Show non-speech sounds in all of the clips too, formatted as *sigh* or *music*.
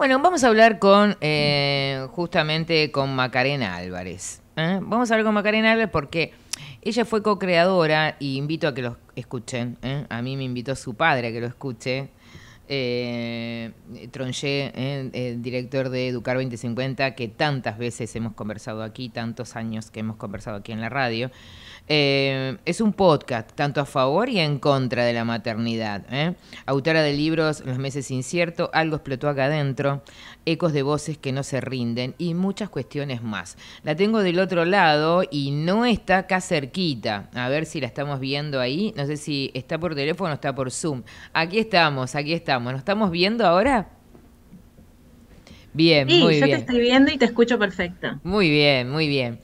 Bueno, vamos a hablar con eh, justamente con Macarena Álvarez. ¿eh? Vamos a hablar con Macarena Álvarez porque ella fue co-creadora y invito a que los escuchen. ¿eh? A mí me invitó su padre a que lo escuche. Eh, Tronché, el director de Educar 2050, que tantas veces hemos conversado aquí, tantos años que hemos conversado aquí en la radio. Eh, es un podcast tanto a favor y en contra de la maternidad. ¿eh? Autora de libros Los meses inciertos, Algo explotó acá adentro, Ecos de voces que no se rinden y muchas cuestiones más. La tengo del otro lado y no está acá cerquita. A ver si la estamos viendo ahí. No sé si está por teléfono o está por Zoom. Aquí estamos, aquí estamos. ¿Nos estamos viendo ahora? Bien, sí, yo te estoy viendo y te escucho perfecto. Muy bien, muy bien.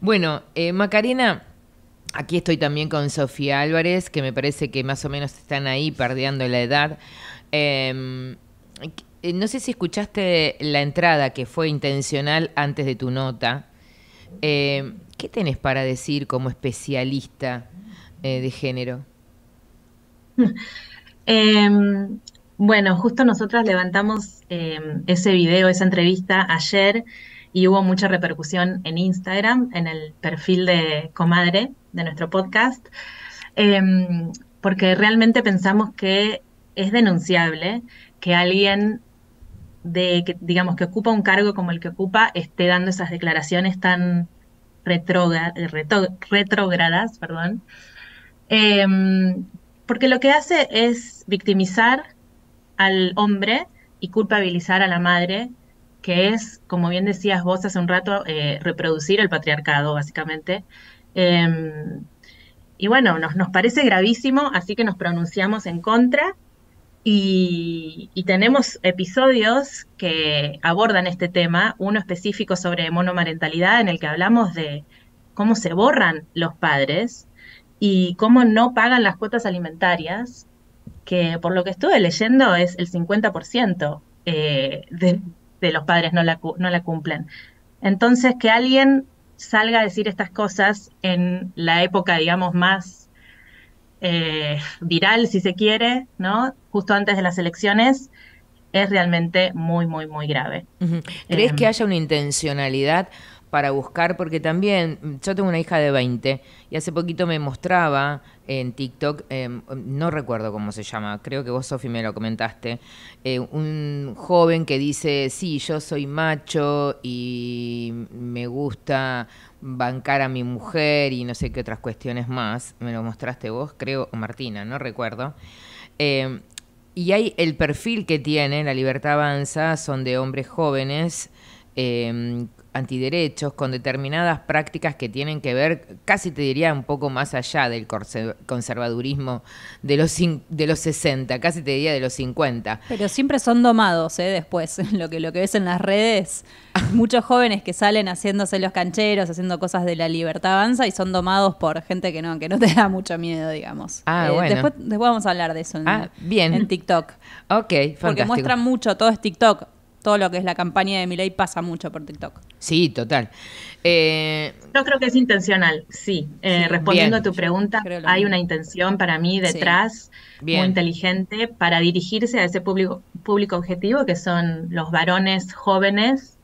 Bueno, eh, Macarena, Aquí estoy también con Sofía Álvarez, que me parece que más o menos están ahí perdiendo la edad. Em, eh, no sé si escuchaste la entrada que fue intencional antes de tu nota. Em, ¿Qué tenés para decir como especialista eh, de género? *laughs* Em, bueno, justo nosotras levantamos ese video, esa entrevista ayer y hubo mucha repercusión en Instagram, en el perfil de Comadre, de nuestro podcast, em, porque realmente pensamos que es denunciable que alguien de que digamos que ocupa un cargo como el que ocupa esté dando esas declaraciones tan retrógradas, perdón, em, porque lo que hace es victimizar al hombre y culpabilizar a la madre que es, como bien decías vos hace un rato, eh, reproducir el patriarcado, básicamente. Em, y bueno, nos, parece gravísimo, así que nos pronunciamos en contra y, tenemos episodios que abordan este tema, uno específico sobre monomarentalidad en el que hablamos de cómo se borran los padres y cómo no pagan las cuotas alimentarias, que por lo que estuve leyendo es el 50% eh, de, de los padres no la, no la cumplen. Entonces, que alguien salga a decir estas cosas en la época, digamos, más eh, viral, si se quiere, ¿no? Justo antes de las elecciones, es realmente muy, muy, muy grave. ¿Crees eh, que haya una intencionalidad para buscar, porque también yo tengo una hija de 20 y hace poquito me mostraba en TikTok, em, no recuerdo cómo se llama, creo que vos, Sofi, me lo comentaste, eh, un joven que dice, sí, yo soy macho y me gusta bancar a mi mujer y no sé qué otras cuestiones más, me lo mostraste vos, creo, o Martina, no recuerdo. Em, y hay el perfil que tiene La Libertad Avanza, son de hombres jóvenes em, antiderechos, con determinadas prácticas que tienen que ver, casi te diría un poco más allá del conservadurismo de los, de los 60, casi te diría de los 50. Pero siempre son domados, ¿eh? Después, *laughs* lo que, lo que ves en las redes, *laughs* muchos jóvenes que salen haciéndose los cancheros, haciendo cosas de la libertad avanza y son domados por gente que no, que no te da mucho miedo, digamos. Ah, eh, bueno. después, vamos a hablar de eso en, ah, bien. en TikTok. Ok, Porque muestran mucho, todo es TikTok todo lo que es la campaña de ley pasa mucho por TikTok. Sí, total. Eh, yo creo que es intencional, sí. Eh, respondiendo a tu pregunta, hay una intención para mí detrás, muy inteligente, para dirigirse a ese público, objetivo, que son los varones jóvenes,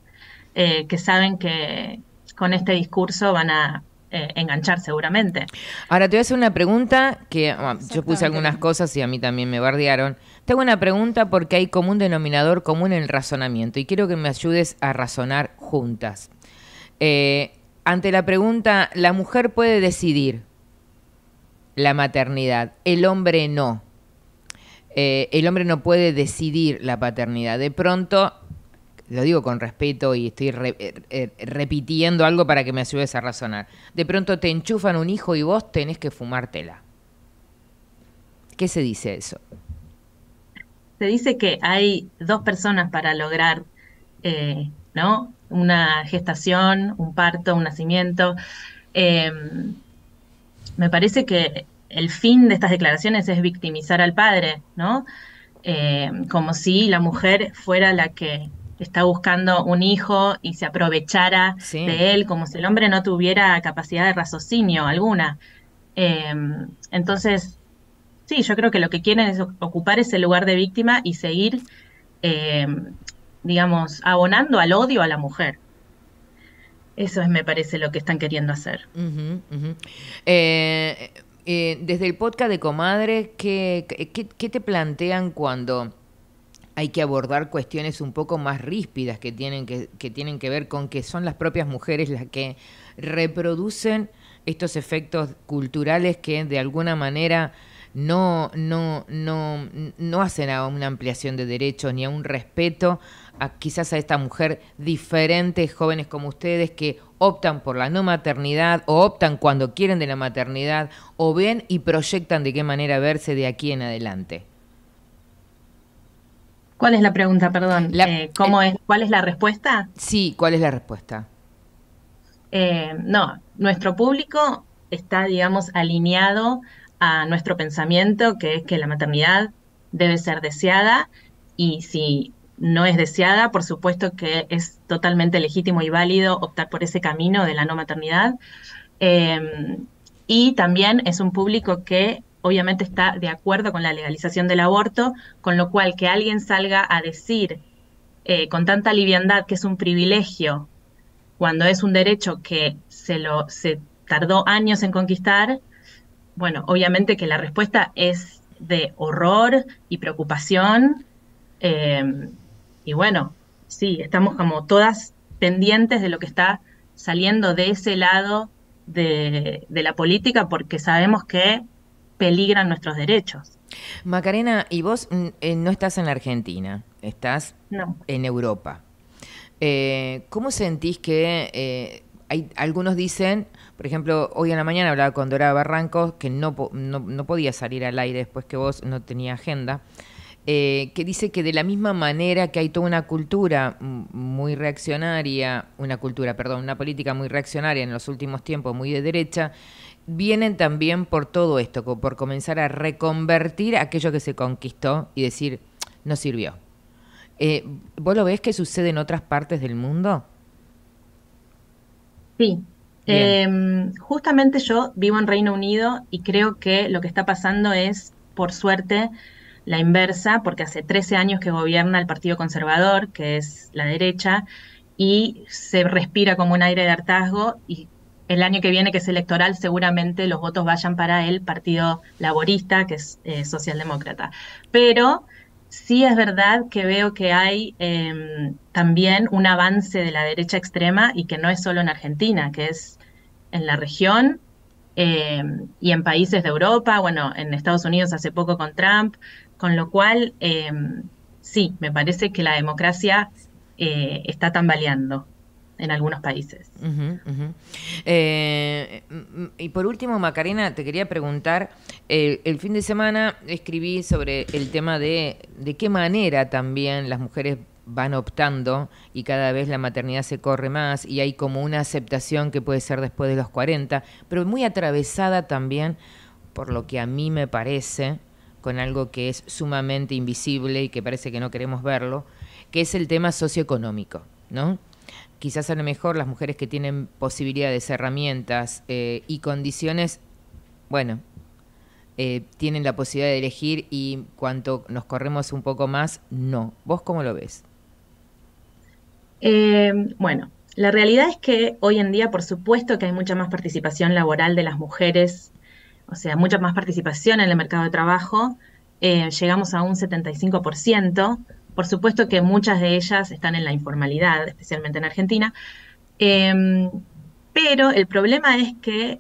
eh, que saben que con este discurso van a enganchar seguramente. Ahora te voy a hacer una pregunta que ah, yo puse algunas cosas y a mí también me bardearon. Tengo una pregunta porque hay como un denominador común en el razonamiento y quiero que me ayudes a razonar juntas. Eh, ante la pregunta, ¿la mujer puede decidir la maternidad? El hombre no. Eh, el hombre no puede decidir la paternidad. De pronto, lo digo con respeto y estoy eh, repitiendo algo para que me ayudes a razonar. De pronto te enchufan un hijo y vos tenés que fumártela. ¿Qué se dice eso? se dice que hay dos personas para lograr, eh, ¿no? Una gestación, un parto, un nacimiento. Em, me parece que el fin de estas declaraciones es victimizar al padre, ¿no? Em, como si la mujer fuera la que está buscando un hijo y se aprovechara de él, como si el hombre no tuviera capacidad de raciocinio alguna. Em, entonces, Sí, yo creo que lo que quieren es ocupar ese lugar de víctima y seguir, eh, digamos, abonando al odio a la mujer. Eso es, me parece, lo que están queriendo hacer. Eh, eh, desde el podcast de Comadres, ¿qué, qué te plantean cuando hay que abordar cuestiones un poco más ríspidas que tienen que, que, tienen que ver con que son las propias mujeres las que reproducen estos efectos culturales que de alguna manera no, no, no, hacen a una ampliación de derechos ni a un respeto a quizás a esta mujer diferente, jóvenes como ustedes que optan por la no maternidad o optan cuando quieren de la maternidad o ven y proyectan de qué manera verse de aquí en adelante. ¿Cuál es la pregunta, perdón? Eh, eh, es, ¿Cuál es la respuesta? Sí, ¿cuál es la respuesta? Eh, no, nuestro público está, digamos, alineado a nuestro pensamiento, que es que la maternidad debe ser deseada y si no es deseada, por supuesto que es totalmente legítimo y válido optar por ese camino de la no maternidad. Em, y también es un público que obviamente está de acuerdo con la legalización del aborto, con lo cual que alguien salga a decir eh, con tanta liviandad que es un privilegio cuando es un derecho que se lo se tardó años en conquistar, bueno, obviamente que la respuesta es de horror y preocupación. Em, y bueno, sí, estamos como todas pendientes de lo que está saliendo de ese lado de, la política porque sabemos que peligran nuestros derechos. Macarena, y vos eh, no estás en la Argentina, estás en Europa. Eh, ¿Cómo sentís que eh, hay, algunos dicen, por ejemplo, hoy en la mañana hablaba con Dorada Barrancos, que no, podía salir al aire después que vos no tenía agenda, eh, que dice que de la misma manera que hay toda una cultura muy reaccionaria, una cultura, perdón, una política muy reaccionaria en los últimos tiempos, muy de derecha, vienen también por todo esto, por comenzar a reconvertir aquello que se conquistó y decir, no sirvió. Eh, ¿Vos lo ves que sucede en otras partes del mundo? Sí. Em, justamente yo vivo en Reino Unido y creo que lo que está pasando es, por suerte, la inversa, porque hace 13 años que gobierna el Partido Conservador, que es la derecha, y se respira como un aire de hartazgo y el año que viene, que es electoral, seguramente los votos vayan para el Partido Laborista, que es eh, socialdemócrata. Pero Sí es verdad que veo que hay em, también un avance de la derecha extrema y que no es solo en Argentina, que es en la región em, y en países de Europa, bueno, en Estados Unidos hace poco con Trump, con lo cual em, sí, me parece que la democracia eh, está tambaleando en algunos países. Eh, y por último, Macarena, te quería preguntar, eh, el fin de semana escribí sobre el tema de de qué manera también las mujeres van optando y cada vez la maternidad se corre más y hay como una aceptación que puede ser después de los 40, pero muy atravesada también por lo que a mí me parece, con algo que es sumamente invisible y que parece que no queremos verlo, que es el tema socioeconómico, ¿no? quizás a lo mejor las mujeres que tienen posibilidades, herramientas eh, y condiciones, bueno, eh, tienen la posibilidad de elegir y cuanto nos corremos un poco más, no. ¿Vos cómo lo ves? Eh, bueno, la realidad es que hoy en día, por supuesto, que hay mucha más participación laboral de las mujeres, o sea, mucha más participación en el mercado de trabajo. llegamos a un 75% por supuesto que muchas de ellas están en la informalidad, especialmente en Argentina, em, pero el problema es que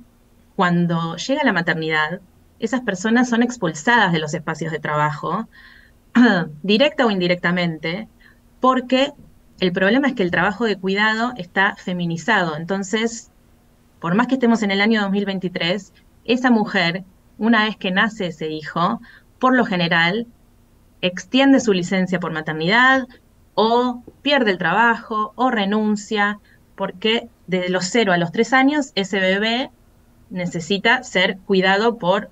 cuando llega la maternidad, esas personas son expulsadas de los espacios de trabajo, *clears throat* directa o indirectamente, porque el problema es que el trabajo de cuidado está feminizado. Entonces, por más que estemos en el año 2023, esa mujer, una vez que nace ese hijo, por lo general extiende su licencia por maternidad o pierde el trabajo o renuncia, porque de los 0 a los 3 años ese bebé necesita ser cuidado por,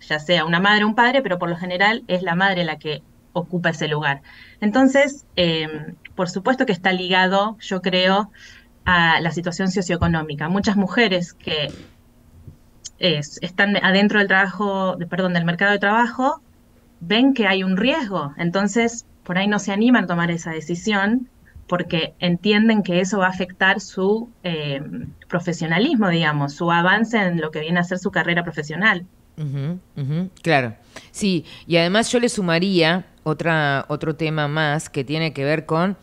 ya sea una madre o un padre, pero por lo general es la madre la que ocupa ese lugar. Entonces, em, por supuesto que está ligado, yo creo, a la situación socioeconómica. Muchas mujeres que están adentro del trabajo, perdón, del mercado de trabajo, ven que hay un riesgo, entonces por ahí no se animan a tomar esa decisión porque entienden que eso va a afectar su eh, profesionalismo, digamos, su avance en lo que viene a ser su carrera profesional. claro, sí, y además yo le sumaría otra, otro tema más que tiene que ver con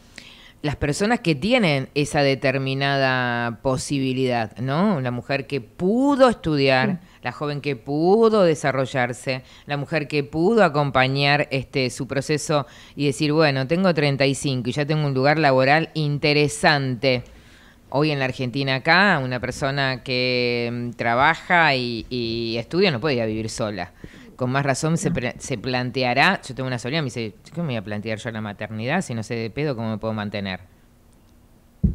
las personas que tienen esa determinada posibilidad, ¿no? La mujer que pudo estudiar, la joven que pudo desarrollarse, la mujer que pudo acompañar este, su proceso y decir, bueno, tengo 35 y ya tengo un lugar laboral interesante hoy en la Argentina acá, una persona que mm, trabaja y, estudia no puede vivir sola. Con más razón se, se planteará, yo tengo una sobrina, me dice, ¿cómo me voy a plantear yo la maternidad si no sé de pedo cómo me puedo mantener?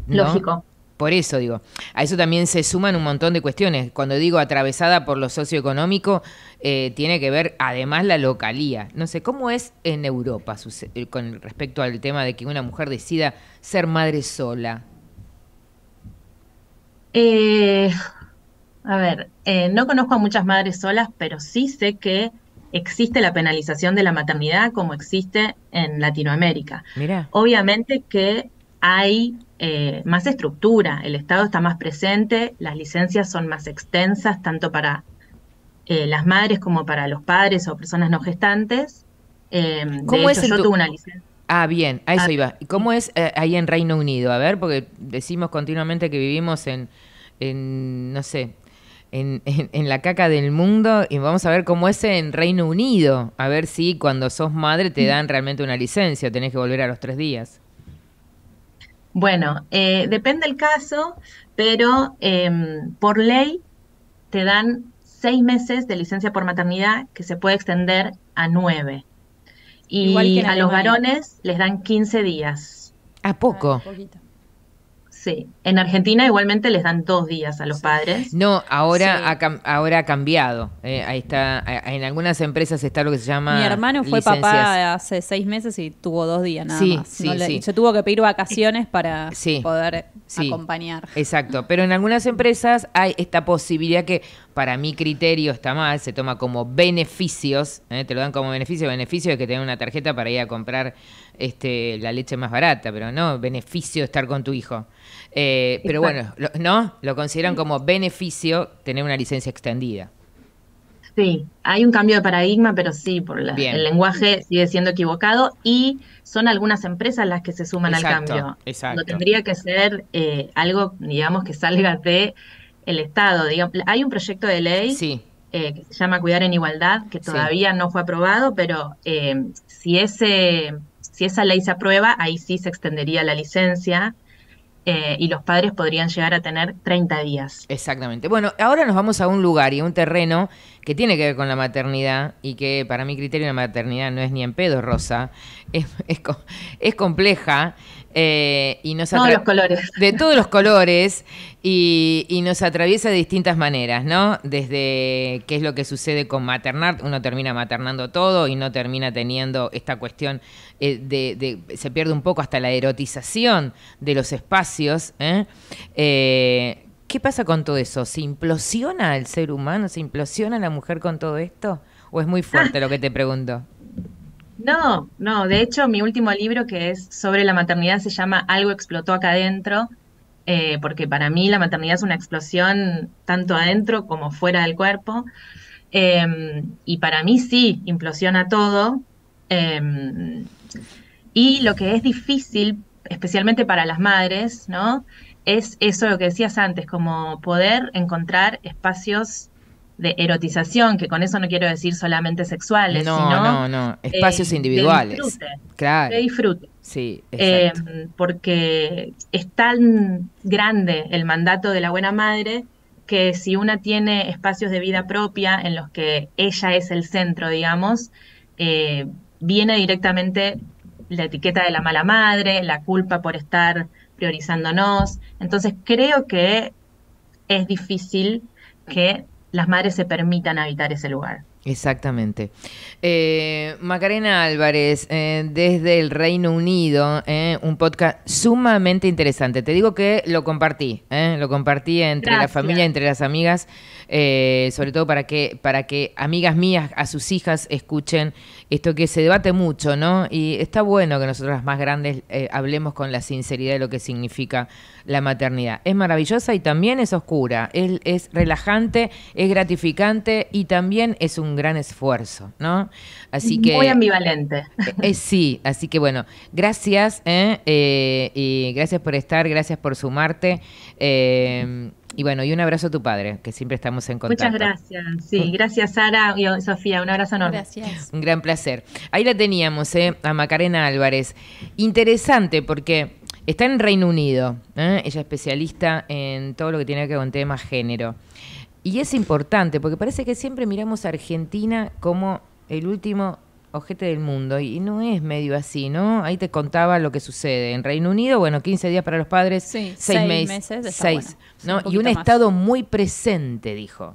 Lógico. Por eso digo, a eso también se suman un montón de cuestiones. Cuando digo atravesada por lo socioeconómico, eh, tiene que ver además la localía. No sé, ¿cómo es en Europa eh, con respecto al tema de que una mujer decida ser madre sola? Eh, a ver, no conozco a muchas madres solas, pero sí sé que existe la penalización de la maternidad como existe en Latinoamérica. Obviamente que hay eh, más estructura, el Estado está más presente, las licencias son más extensas, tanto para eh, las madres como para los padres o personas no gestantes. Em, ¿Cómo es si no una licencia. Ah, bien, a eso ah. iba. ¿Cómo es eh, ahí en Reino Unido? A ver, porque decimos continuamente que vivimos en, no sé, *laughs* en, la caca del mundo y vamos a ver cómo es en Reino Unido. A ver si cuando sos madre te mm. dan realmente una licencia, tenés que volver a los tres días. Bueno, eh, depende el caso, pero em, por ley te dan seis meses de licencia por maternidad que se puede extender a nueve. Y Igual que a los varones les dan 15 días. ¿A poco? Ah, Sí, en Argentina igualmente les dan dos días a los padres. No, ahora, ha, ahora ha cambiado. Eh, ahí está, en algunas empresas está lo que se llama. Mi hermano fue papá hace seis meses y tuvo dos días nada más. Se tuvo que pedir vacaciones para poder acompañar. Exacto, pero en algunas empresas hay esta posibilidad que para mi criterio está mal, se toma como beneficios, eh, te lo dan como beneficio, beneficio de que tener una tarjeta para ir a comprar este, la leche más barata, pero no beneficio de estar con tu hijo. Eh, pero bueno, ¿no? Lo consideran como beneficio tener una licencia extendida. Sí, hay un cambio de paradigma, pero sí, por el lenguaje sigue siendo equivocado y son algunas empresas las que se suman al cambio. Exacto. No tendría que ser eh, algo, digamos, que salga de el Estado. hay un proyecto de ley eh, que se llama Cuidar en Igualdad, que todavía no fue aprobado, pero si ese si esa ley se aprueba, ahí sí se extendería la licencia eh, y los padres podrían llegar a tener 30 días. Exactamente. Bueno, ahora nos vamos a un lugar y a un terreno que tiene que ver con la maternidad y que para mi criterio la maternidad no es ni en pedo rosa, es, es compleja todos eh, los colores. *laughs* de todos los colores y, nos atraviesa de distintas maneras, ¿no? Desde qué es lo que sucede con maternar, uno termina maternando todo y no termina teniendo esta cuestión eh, de, se pierde un poco hasta la erotización de los espacios. ¿eh? eh ¿Qué pasa con todo eso? ¿Se implosiona el ser humano? ¿Se implosiona la mujer con todo esto? ¿O es muy fuerte lo que te pregunto? No, no, de hecho mi último libro que es sobre la maternidad se llama Algo explotó acá adentro, eh, porque para mí la maternidad es una explosión tanto adentro como fuera del cuerpo. Em, y para mí sí, implosiona todo. Em, y lo que es difícil, especialmente para las madres, ¿no? Es eso lo que decías antes, como poder encontrar espacios de erotización, que con eso no quiero decir solamente sexuales, no, sino no, no. espacios eh, individuales. claro. Sí, eh, porque es tan grande el mandato de la buena madre que si una tiene espacios de vida propia en los que ella es el centro, digamos, eh, viene directamente la etiqueta de la mala madre, la culpa por estar priorizándonos. Entonces creo que es difícil que las madres se permitan habitar ese lugar. Exactamente. Eh, Macarena Álvarez, eh, desde el Reino Unido, eh, un podcast sumamente interesante. Te digo que lo compartí, eh, lo compartí entre la familia, entre las amigas, eh, sobre todo para que, para que amigas mías, a sus hijas, escuchen esto que se debate mucho, ¿no? Y está bueno que nosotras más grandes hablemos con la sinceridad de lo que significa la maternidad. Es maravillosa y también es oscura, es, es relajante, es gratificante y también es un gran esfuerzo, ¿no? Así que... Muy ambivalente. Eh, eh, sí, así que bueno, gracias, ¿eh? y gracias por estar, gracias por sumarte. Em, y bueno, y un abrazo a tu padre, que siempre estamos en contacto. Muchas gracias. Sí, mm. gracias Sara y Sofía, un abrazo enorme. Gracias. Un gran placer. Ahí la teníamos, ¿eh? a Macarena Álvarez. Interesante porque está en Reino Unido, ella es especialista en todo lo que tiene que ver con temas género. Y es importante, porque parece que siempre miramos a Argentina como el último ojete del mundo, y no es medio así, ¿no? Ahí te contaba lo que sucede. En Reino Unido, bueno, 15 días para los padres, 6 meses. 6, ¿no? y un Estado muy presente, dijo.